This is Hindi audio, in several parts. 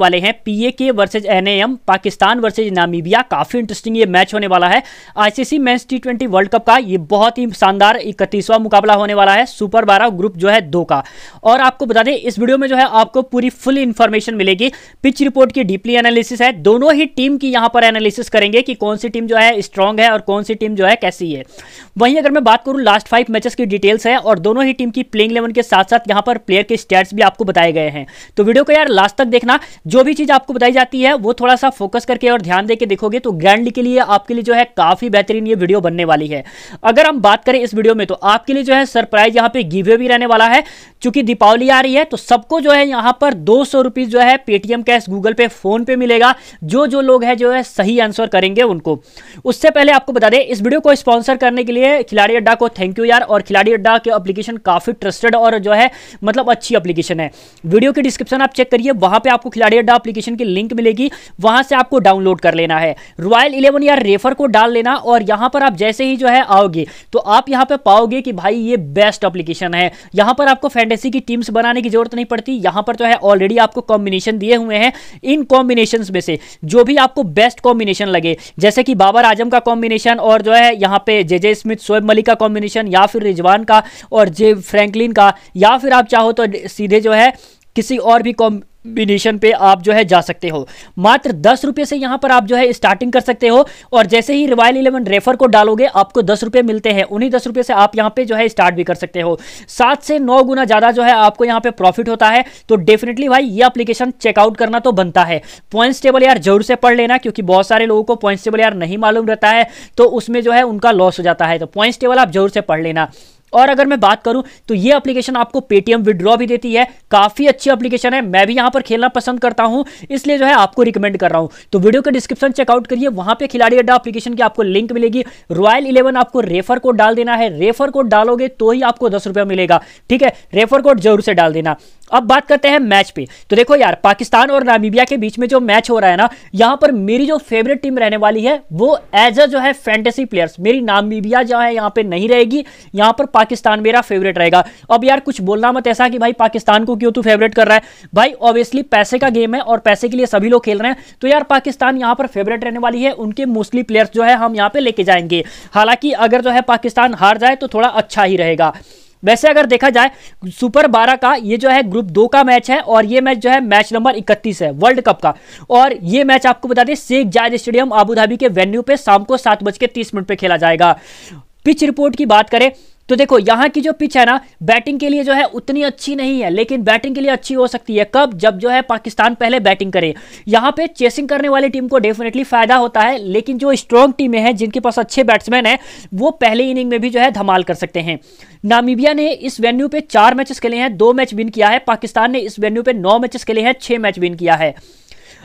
वाले हैं P A K versus N Pakistan versus Namibia काफ़ी इंटरेस्टिंग ये मैच होने वाला है ICC men's T twenty world cup का ये बहुत ही शानदार इकतीसवां मुकाबला होने वाला है सुपर बारह ग्रुप जो है दो का और आपको बता दें इस वीडियो में जो है आपको पूरी फुल इंफॉर्मेशन मिलेगी पिच रिपोर्ट की डीपली एनालिसिस है दोनों ही टीम की यहां पर एनालिसिस करेंगे कि कौन सी टीम जो है स्ट्रॉन्ग है और कौन सी टीम जो है कैसी है वहीं अगर मैं बात करूं लास्ट फाइव मैचेस की डिटेल्स है और दोनों ही टीम की प्लेइंग इलेवन के साथ साथ यहां पर प्लेयर के स्टैट्स भी आपको बताए गए हैं तो वीडियो को यार लास्ट तक देखना जो भी चीज़ आपको बताई जाती है वो थोड़ा सा फोकस करके और ध्यान देके देखोगे तो ग्रैंडली के लिए आपके लिए जो है काफ़ी बेहतरीन ये वीडियो बनने वाली है अगर हम बात करें इस वीडियो में तो आपके लिए जो है सरप्राइज यहाँ पे गिवे भी रहने वाला है चूंकि दीपावली आ रही है तो सबको जो है यहाँ पर दो जो है Paytm cash Google Pay PhonePe मिलेगा जो जो लोग है जो है सही आंसर करेंगे उनको उससे पहले आपको बता दें इस वीडियो को स्पॉन्सर करने के लिए खिलाड़ी अड्डा को थैंक यू यार और खिलाड़ी अड्डा के अप्लीकेशन काफ़ी ट्रस्टेड और जो है मतलब अच्छी अप्लीकेशन है वीडियो की डिस्क्रिप्शन आप चेक करिए वहां पर आपको खिलाड़ी रेड एप्लीकेशन की लिंक मिलेगी वहां से आपको डाउनलोड कर लेना है रॉयल इलेवन या रेफर को डाल लेना और यहां पर आप जैसे ही जो है आओगे तो आप यहां पर पाओगे कि भाई ये बेस्ट एप्लीकेशन है यहां पर आपको फैंटेसी की टीम्स बनाने की जरूरत नहीं पड़ती यहां पर जो है ऑलरेडी आपको कॉम्बिनेशन दिए हुए हैं इन कॉम्बिनेशन में से जो भी आपको बेस्ट कॉम्बिनेशन लगे जैसे कि बाबर आजम का कॉम्बिनेशन और जो है यहां पे J J Smith Shoaib Malik का कॉम्बिनेशन या फिर रिजवान का और जे फ्रैंकलिन का या फिर आप चाहो तो सीधे जो है किसी और भी कॉम्बिनेशन पे आप जो है जा सकते हो मात्र दस रुपये से यहाँ पर आप जो है स्टार्टिंग कर सकते हो और जैसे ही रॉयल इलेवन रेफर को डालोगे आपको दस रुपये मिलते हैं उन्हीं दस रुपये से आप यहाँ पे जो है स्टार्ट भी कर सकते हो सात से नौ गुना ज़्यादा जो है आपको यहाँ पे प्रॉफिट होता है तो डेफिनेटली भाई ये अपलीकेशन चेकआउट करना तो बनता है पॉइंट्स टेबल यार जरूर से पढ़ लेना क्योंकि बहुत सारे लोगों को पॉइंट्स टेबल यार नहीं मालूम रहता है तो उसमें जो है उनका लॉस हो जाता है तो पॉइंट्स टेबल आप जरूर से पढ़ लेना और अगर मैं बात करूं तो ये एप्लीकेशन आपको पेटीएम विड्रॉ भी देती है काफ़ी अच्छी एप्लीकेशन है मैं भी यहां पर खेलना पसंद करता हूं इसलिए जो है आपको रिकमेंड कर रहा हूं तो वीडियो के डिस्क्रिप्शन चेकआउट करिए वहां पे खिलाड़ी अड्डा एप्लीकेशन की आपको लिंक मिलेगी रॉयल इलेवन आपको रेफर कोड डाल देना है रेफर कोड डालोगे तो ही आपको दस मिलेगा ठीक है रेफर कोड जरूर से डाल देना अब बात करते हैं मैच पे तो देखो यार पाकिस्तान और नामीबिया के बीच में जो मैच हो रहा है ना यहाँ पर मेरी जो फेवरेट टीम रहने वाली है वो एज अ जो है फैंटेसी प्लेयर्स मेरी नामीबिया जो है यहाँ पे नहीं रहेगी यहाँ पर पाकिस्तान मेरा फेवरेट रहेगा अब यार कुछ बोलना मत ऐसा कि भाई पाकिस्तान को क्यों तू फेवरेट कर रहा है भाई ऑब्वियसली पैसे का गेम है और पैसे के लिए सभी लोग खेल रहे हैं तो यार पाकिस्तान यहाँ पर फेवरेट रहने वाली है उनके मोस्टली प्लेयर्स जो है हम यहाँ पर लेके जाएंगे हालांकि अगर जो है पाकिस्तान हार जाए तो थोड़ा अच्छा ही रहेगा वैसे अगर देखा जाए सुपर बारह का ये जो है ग्रुप दो का मैच है और ये मैच जो है मैच नंबर इकतीस है वर्ल्ड कप का और ये मैच आपको बता दें शेख जायद स्टेडियम आबूधाबी के वेन्यू पे शाम को सात बज के तीस मिनट पर खेला जाएगा पिच रिपोर्ट की बात करें तो देखो यहाँ की जो पिच है ना बैटिंग के लिए जो है उतनी अच्छी नहीं है लेकिन बैटिंग के लिए अच्छी हो सकती है कब जब जो है पाकिस्तान पहले बैटिंग करे यहाँ पे चेसिंग करने वाली टीम को डेफिनेटली फायदा होता है लेकिन जो स्ट्रॉन्ग टीमें हैं जिनके पास अच्छे बैट्समैन हैं वो पहले इनिंग में भी जो है धमाल कर सकते हैं नामीबिया ने इस वेन्यू पे चार मैचेस खेले हैं दो मैच विन किया है पाकिस्तान ने इस वेन्यू पे नौ मैचेस खेले हैं छह मैच विन किया है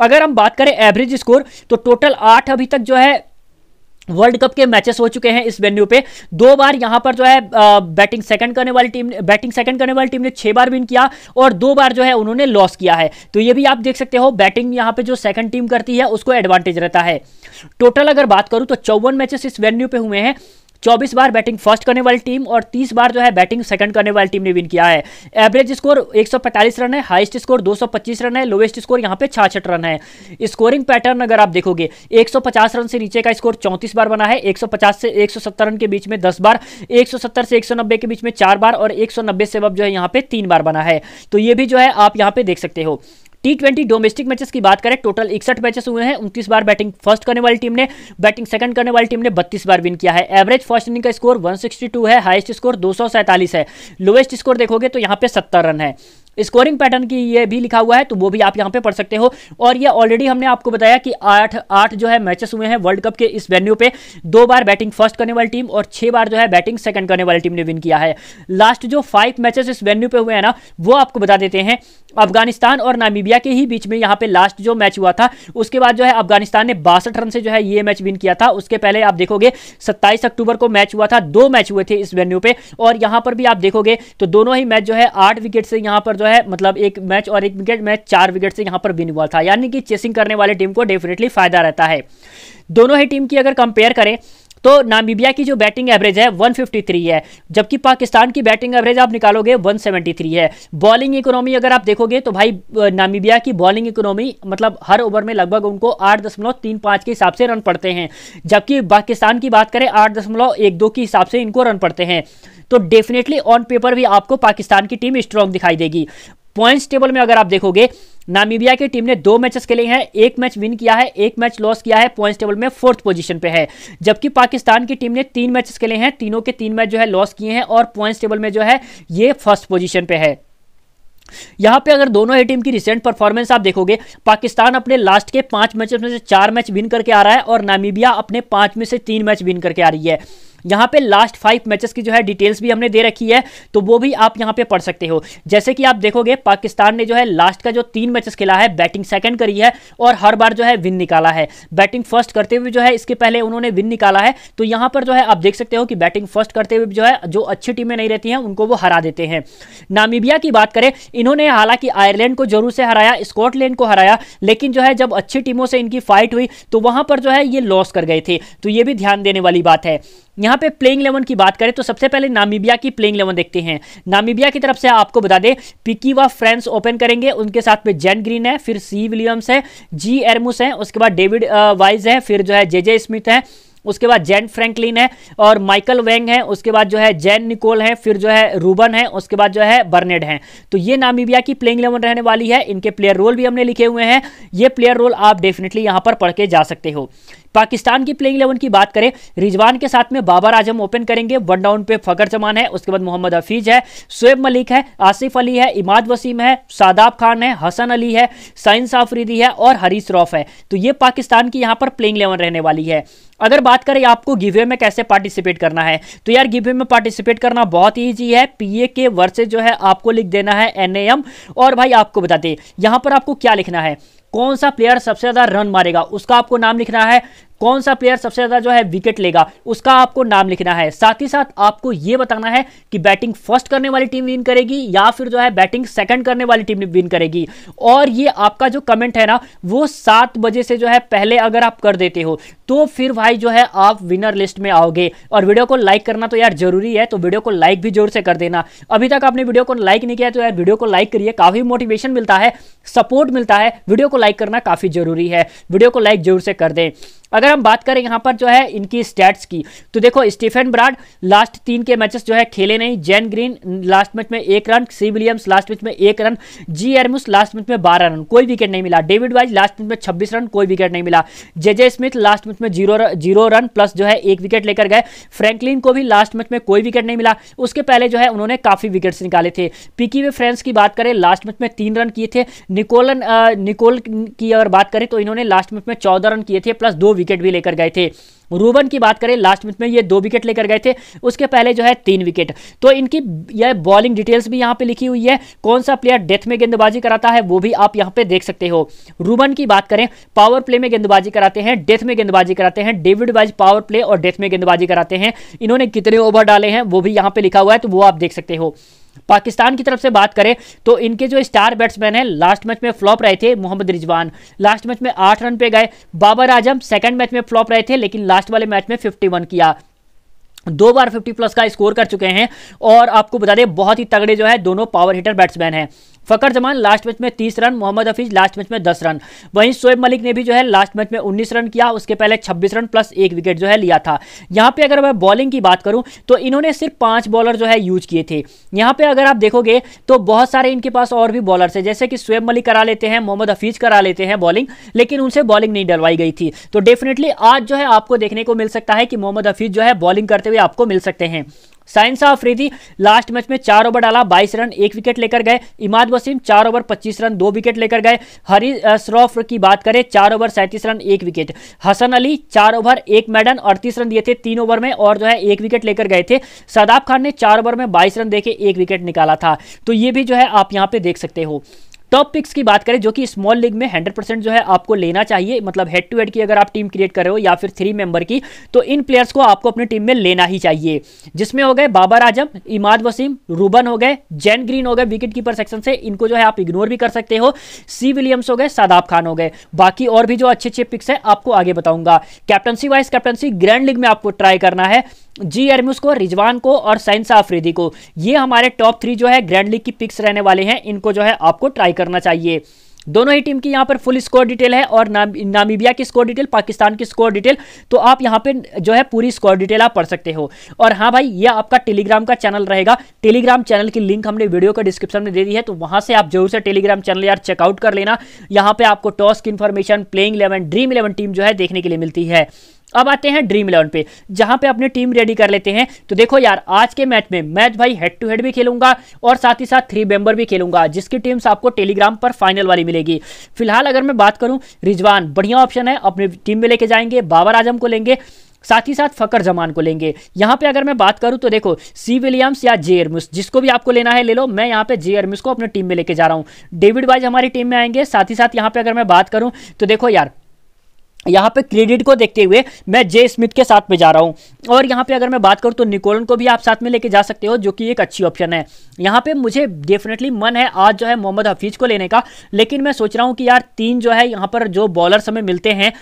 अगर हम बात करें एवरेज स्कोर तो टोटल आठ अभी तक जो है वर्ल्ड कप के मैचेस हो चुके हैं इस वेन्यू पे दो बार यहां पर जो है बैटिंग सेकंड करने वाली टीम ने बैटिंग सेकंड करने वाली टीम ने छह बार विन किया और दो बार जो है उन्होंने लॉस किया है तो ये भी आप देख सकते हो बैटिंग यहां पे जो सेकंड टीम करती है उसको एडवांटेज रहता है टोटल अगर बात करूं तो चौवन मैचेस इस वेन्यू पे हुए हैं 24 बार बैटिंग फर्स्ट करने वाली टीम और 30 बार जो है बैटिंग सेकंड करने वाली टीम ने विन किया है एवरेज स्कोर 145 रन है हाईएस्ट स्कोर 225 रन है लोएस्ट स्कोर यहाँ पे छाछठ रन है स्कोरिंग पैटर्न अगर आप देखोगे 150 रन से नीचे का स्कोर 34 बार बना है 150 से 170 रन के बीच में दस बार 170 से 190 के बीच में चार बार और एक से अब जो है यहाँ पे तीन बार बना है तो ये भी जो है आप यहाँ पे देख सकते हो टी ट्वेंटी डोमेस्टिक मैचेस की बात करें टोटल इकसठ मैचेस हुए हैं उनतीस बार बैटिंग फर्स्ट करने वाली टीम ने बैटिंग सेकंड करने वाली टीम ने बत्तीस बार विन किया है एवरेज फर्स्ट इनिंग का स्कोर 162 है हाईएस्ट स्कोर दो है लोएस्ट स्कोर देखोगे तो यहाँ पे सत्तर रन है स्कोरिंग पैटर्न की ये भी लिखा हुआ है तो वो भी आप यहाँ पे पढ़ सकते हो और ये ऑलरेडी हमने आपको बताया कि आठ आठ जो है मैचेस हुए हैं वर्ल्ड कप के इस वेन्यू पे दो बार बैटिंग फर्स्ट करने वाली टीम और छह बार जो है बैटिंग सेकंड करने वाली टीम ने विन किया है लास्ट जो फाइव मैचेस इस वेन्यू पे हुए हैं ना वो आपको बता देते हैं अफगानिस्तान और नामीबिया के ही बीच में यहाँ पे लास्ट जो मैच हुआ था उसके बाद जो है अफगानिस्तान ने बासठ रन से जो है ये मैच विन किया था उसके पहले आप देखोगे सत्ताईस अक्टूबर को मैच हुआ था दो मैच हुए थे इस वेन्यू पे और यहाँ पर भी आप देखोगे तो दोनों ही मैच जो है आठ विकेट से यहाँ पर जो है मतलब एक मैच और एक विकेट मैच चार विकेट से यहाँ पर विन हुआ था यानी कि चेसिंग करने वाली टीम को डेफिनेटली फायदा रहता है दोनों ही टीम की अगर कंपेयर करें तो नामीबिया की जो बैटिंग एवरेज है 153 है जबकि पाकिस्तान की बैटिंग एवरेज आप निकालोगे 173 है बॉलिंग इकोनॉमी अगर आप देखोगे तो भाई नामीबिया की बॉलिंग इकोनॉमी मतलब हर ओवर में लगभग उनको आठ के हिसाब से रन पड़ते हैं जबकि पाकिस्तान की बात करें आठ के हिसाब से इनको रन पड़ते हैं तो डेफिनेटली ऑन पेपर भी आपको पाकिस्तान की टीम स्ट्रांग दिखाई देगी पॉइंट्स टेबल में अगर आप देखोगे नामीबिया की टीम ने दो मैचेस खेले हैं एक मैच विन किया है एक मैच लॉस किया है पॉइंट टेबल में फोर्थ पोजीशन पे है जबकि पाकिस्तान की टीम ने तीन मैचेस खेले हैं तीनों के तीन मैच जो है लॉस किए हैं और पॉइंट टेबल में जो है ये फर्स्ट पोजीशन पे है यहाँ पे अगर दोनों ही टीम की रिसेंट परफॉर्मेंस आप देखोगे पाकिस्तान अपने लास्ट के पांच मैचेस में से चार मैच विन करके आ रहा है और नामीबिया अपने पांच में से तीन मैच विन करके आ रही है यहाँ पे लास्ट फाइव मैचेस की जो है डिटेल्स भी हमने दे रखी है तो वो भी आप यहाँ पे पढ़ सकते हो जैसे कि आप देखोगे पाकिस्तान ने जो है लास्ट का जो तीन मैचेस खेला है बैटिंग सेकंड करी है और हर बार जो है विन निकाला है बैटिंग फर्स्ट करते हुए जो है इसके पहले उन्होंने विन निकाला है तो यहाँ पर जो है आप देख सकते हो कि बैटिंग फर्स्ट करते हुए जो है जो अच्छी टीमें नहीं रहती हैं उनको वो हरा देते हैं नामीबिया की बात करें इन्होंने हालांकि आयरलैंड को जरूर से हराया स्कॉटलैंड को हराया लेकिन जो है जब अच्छी टीमों से इनकी फाइट हुई तो वहाँ पर जो है ये लॉस कर गए थे तो ये भी ध्यान देने वाली बात है यहाँ पे प्लेइंग इलेवन की बात करें तो सबसे पहले नामीबिया की प्लेइंग इलेवन देखते हैं नामीबिया की तरफ से आपको बता दें पिकी व फ्रेंस ओपन करेंगे उनके साथ में जेन ग्रीन है फिर सी विलियम्स है जी एरमुस है उसके बाद डेविड वाइज है फिर जो है जे जे स्मिथ है उसके बाद जैन फ्रैंकलिन है और माइकल वेंग है उसके बाद जो है जैन निकोल है फिर जो है रूबन है उसके बाद जो है बर्नेड है तो ये नामीबिया की प्लेइंग इलेवन रहने वाली है इनके प्लेयर रोल भी हमने लिखे हुए हैं ये प्लेयर रोल आप डेफिनेटली यहाँ पर पढ़ के जा सकते हो पाकिस्तान की प्लेइंग इलेवन की बात करें रिजवान के साथ में बाबर आजम ओपन करेंगे वन डाउन पे फकर जमान है उसके बाद मोहम्मद हफीज है शोएब मलिक है आसिफ अली है इमाद वसीम है शादाब खान है हसन अली है साइंस आफरीदी है और हरीश रॉफ है तो ये पाकिस्तान की यहाँ पर प्लेइंग इलेवन रहने वाली है अगर बात करें आपको गिवे में कैसे पार्टिसिपेट करना है तो यार गिवे में पार्टिसिपेट करना बहुत ईजी है पी ए के वर्से जो है आपको लिख देना है एनएएम और भाई आपको बताते यहाँ पर आपको क्या लिखना है कौन सा प्लेयर सबसे ज़्यादा रन मारेगा उसका आपको नाम लिखना है कौन सा प्लेयर सबसे ज़्यादा जो है विकेट लेगा उसका आपको नाम लिखना है साथ ही साथ आपको यह बताना है कि बैटिंग फर्स्ट करने वाली टीम विन करेगी या फिर जो है बैटिंग सेकंड करने वाली टीम विन करेगी और ये आपका जो कमेंट है ना वो सात बजे से जो है पहले अगर आप कर देते हो तो फिर भाई जो है आप विनर लिस्ट में आओगे और वीडियो को लाइक करना तो यार जरूरी है तो वीडियो को लाइक भी जोर से कर देना अभी तक आपने वीडियो को लाइक नहीं किया तो यार वीडियो को लाइक करिए काफ़ी मोटिवेशन मिलता है सपोर्ट मिलता है वीडियो को लाइक करना काफ़ी जरूरी है वीडियो को लाइक जरूर से कर दें अगर हम बात करें यहाँ पर जो है इनकी स्टैट्स की तो देखो स्टीफन ब्राड लास्ट तीन के मैचेस जो है खेले नहीं जैन ग्रीन लास्ट मैच में एक run C Williams last match में एक run G Erasmus last match में बारह रन कोई विकेट नहीं मिला डेविड वाइज लास्ट मैच में छब्बीस रन कोई विकेट नहीं मिला जे स्मिथ लास्ट मैच में जीरो जीरो रन प्लस जो है एक विकेट लेकर गए फ्रेंकलिन को भी लास्ट मैच में कोई विकेट नहीं मिला उसके पहले जो है उन्होंने काफ़ी विकेट्स निकाले थे पिकी वे फ्रेंड्स की बात करें लास्ट मैच में तीन रन किए थे निकोलन निकोल की अगर बात करें तो इन्होंने लास्ट मैच में चौदह रन किए थे प्लस दो विकेट भी लेकर गए थे रूबन की बात करें लास्ट मिनट में ये दो विकेट लेकर गए थे उसके पहले जो है तीन विकेट तो इनकी यह बॉलिंग डिटेल्स भी यहाँ पे लिखी हुई है कौन सा प्लेयर डेथ में गेंदबाजी कराता है वो भी आप यहाँ पे देख सकते हो रूबन की बात करें पावर प्ले में गेंदबाजी कराते हैं डेथ में गेंदबाजी कराते हैं डेविड वाइज पावर प्ले और डेथ में गेंदबाजी कराते हैं इन्होंने कितने ओवर डाले हैं वो भी यहाँ पर लिखा हुआ है तो वो आप देख सकते हो पाकिस्तान की तरफ से बात करें तो इनके जो स्टार बैट्समैन हैं लास्ट मैच में फ्लॉप रहे थे मोहम्मद रिजवान लास्ट मैच में आठ रन पे गए बाबर आजम सेकंड मैच में फ्लॉप रहे थे लेकिन लास्ट वाले मैच में फिफ्टी वन किया दो बार 50 प्लस का स्कोर कर चुके हैं और आपको बता दें बहुत ही तगड़े जो है दोनों पावर हिटर बैट्समैन हैं फ़कर जमान लास्ट मैच में तीस run Mohammad Hafeez last match में दस रन वहीं शोएब मलिक ने भी जो है लास्ट मैच में उन्नीस रन किया उसके पहले छब्बीस रन प्लस एक विकेट जो है लिया था यहाँ पे अगर मैं बॉलिंग की बात करूँ तो इन्होंने सिर्फ पांच बॉलर जो है यूज किए थे यहाँ पे अगर आप देखोगे तो बहुत सारे इनके पास और भी बॉलर है जैसे कि शोएब मलिक करा लेते हैं मोहम्मद हफीज करा लेते हैं बॉलिंग लेकिन उनसे बॉलिंग नहीं डलवाई गई थी तो डेफिनेटली आज जो है आपको देखने को मिल सकता है कि मोहम्मद हफीज जो है बॉलिंग करते हुए आपको मिल सकते हैं साइंस आफरी लास्ट मैच में चार ओवर डाला बाईस रन एक विकेट लेकर गए इमाद वसीम चार ओवर पच्चीस रन दो विकेट लेकर गए हरी श्रॉफ की बात करें चार ओवर सैंतीस रन एक विकेट हसन अली चार ओवर एक मैडन अड़तीस रन दिए थे तीन ओवर में और जो है एक विकेट लेकर गए थे सदाब खान ने चार ओवर में बाईस रन देके एक विकेट निकाला था तो ये भी जो है आप यहाँ पे देख सकते हो टॉप पिक्स की बात करें जो कि स्मॉल लीग में 100% जो है आपको लेना चाहिए मतलब हेड टू हेड की अगर आप टीम क्रिएट कर रहे हो या फिर थ्री मेंबर की तो इन प्लेयर्स को आपको अपनी टीम में लेना ही चाहिए जिसमें हो गए बाबर आजम इमाद वसीम रूबन हो गए जैन ग्रीन हो गए विकेट कीपर सेक्शन से इनको जो है आप इग्नोर भी कर सकते हो सी विलियम्स हो गए सादाब खान हो गए बाकी और भी जो अच्छे अच्छे पिक्स है आपको आगे बताऊंगा captaincy vice captaincy grand league में आपको ट्राई करना है जी एरमुस को रिजवान को और साइंसा अफरीदी को ये हमारे टॉप थ्री जो है ग्रैंड लीग की पिक्स रहने वाले हैं इनको जो है आपको ट्राई करना चाहिए दोनों ही टीम की यहाँ पर फुल स्कोर डिटेल है और नाम, नामीबिया की स्कोर डिटेल पाकिस्तान की स्कोर डिटेल तो आप यहाँ पे जो है पूरी स्कोर डिटेल आप पढ़ सकते हो और हाँ भाई ये आपका टेलीग्राम का चैनल रहेगा टेलीग्राम चैनल की लिंक हमने वीडियो का डिस्क्रिप्शन में दे दी है तो वहाँ से आप जरूर से टेलीग्राम चैनल यार चेकआउट कर लेना यहाँ पर आपको टॉस की information playing eleven dream eleven team जो है देखने के लिए मिलती है अब आते हैं ड्रीम इलेवन पे जहां पे अपनी टीम रेडी कर लेते हैं तो देखो यार आज के मैच में मैच भाई हेड टू हेड भी खेलूंगा और साथ ही साथ थ्री मेंबर भी खेलूंगा जिसकी टीम्स आपको टेलीग्राम पर फाइनल वाली मिलेगी फिलहाल अगर मैं बात करूं रिजवान बढ़िया ऑप्शन है अपनी टीम में लेके जाएंगे बाबर आजम को लेंगे साथ ही साथ फकर जमान को लेंगे यहाँ पे अगर मैं बात करूँ तो देखो सी विलियम्स या जे एरमिस जिसको भी आपको लेना है ले लो मैं यहाँ पे जे एरमिस को अपनी टीम में लेके जा रहा हूँ डेविड वाइज हमारी टीम में आएंगे साथ ही साथ यहाँ पे अगर मैं बात करूँ तो देखो यार यहाँ पे क्रेडिट को देखते हुए मैं जे स्मिथ के साथ में जा रहा हूँ और यहाँ पे अगर मैं बात करूँ तो निकोलन को भी आप साथ में लेके जा सकते हो जो कि एक अच्छी ऑप्शन है यहाँ पे मुझे डेफिनेटली मन है आज जो है मोहम्मद हफीज़ को लेने का लेकिन मैं सोच रहा हूँ कि यार तीन जो है यहाँ पर जो बॉलर्स हमें मिलते हैं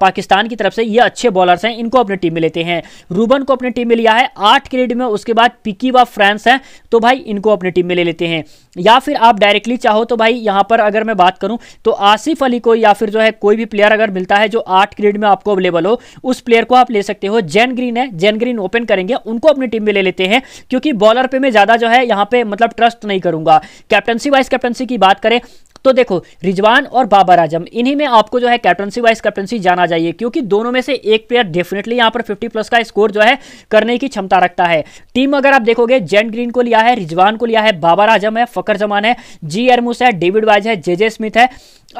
पाकिस्तान की तरफ से ये अच्छे बॉलर्स हैं इनको अपनी टीम में लेते हैं रूबन को अपनी टीम में लिया है आठ क्रेडिट में उसके बाद पिकी व फ्रांस हैं तो भाई इनको अपनी टीम में ले लेते हैं या फिर आप डायरेक्टली चाहो तो भाई यहाँ पर अगर मैं बात करूँ तो आसिफ अली को या फिर जो है कोई भी प्लेयर अगर मिलता है जो आठ ग्रेड में आपको अवेलेबल हो उस प्लेयर को आप ले सकते हो जैन ग्रीन है जैन ग्रीन ओपन करेंगे उनको अपनी टीम में ले लेते हैं क्योंकि बॉलर पे मैं ज़्यादा जो है यहां पे मतलब ट्रस्ट नहीं करूंगा कैप्टनसी वाइस कैप्टनसी की बात करें तो देखो रिजवान और बाबर आजम इन्हीं में आपको जो है कैप्टनसी वाइस कैप्टनसी जाना चाहिए क्योंकि दोनों में से एक प्लेयर डेफिनेटली यहां पर 50 प्लस का स्कोर जो है करने की क्षमता रखता है टीम अगर आप देखोगे जेंट ग्रीन को लिया है रिजवान को लिया है बाबर आजम है फकर जमान है जी अरमुस है डेविड वाइज है जे जे स्मिथ है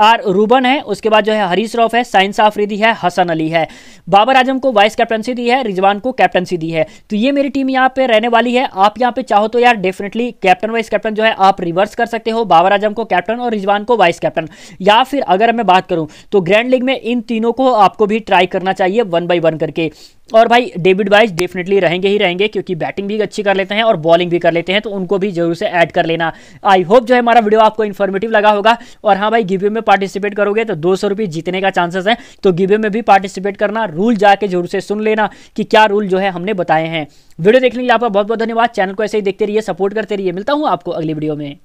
आर रूबन है उसके बाद जो है हरीश रॉफ है साइंस आफरीदी है हसन अली है बाबर आजम को वाइस कैप्टनसी दी है रिजवान को कैप्टनसी दी है तो ये मेरी टीम यहाँ पे रहने वाली है आप यहाँ पे चाहो तो यार डेफिनेटली कैप्टन वाइस कैप्टन जो है आप रिवर्स कर सकते हो बाबर आजम को कैप्टन और रिजवान को वाइस कैप्टन या फिर अगर मैं बात करूँ तो ग्रैंड लीग में इन तीनों को आपको भी ट्राई करना चाहिए वन बाई वन करके और भाई डेविड वाइज डेफिनेटली रहेंगे ही रहेंगे क्योंकि बैटिंग भी अच्छी कर लेते हैं और बॉलिंग भी कर लेते हैं तो उनको भी जरूर से ऐड कर लेना आई होप जो है हमारा वीडियो आपको इन्फॉर्मेटिव लगा होगा और हाँ भाई गिव्यू में पार्टिसिपेट करोगे तो दो सौ जीतने का चांसेस है तो गिवे में भी पार्टिसिपेट करना रूल जाके जरूर से सुन लेना कि क्या रूल जो है हमने बताए हैं वीडियो देखने के लिए आपका बहुत बहुत धन्यवाद चैनल को ऐसे ही देखते रहिए सपोर्ट करते रहिए मिलता हूँ आपको अगली वीडियो में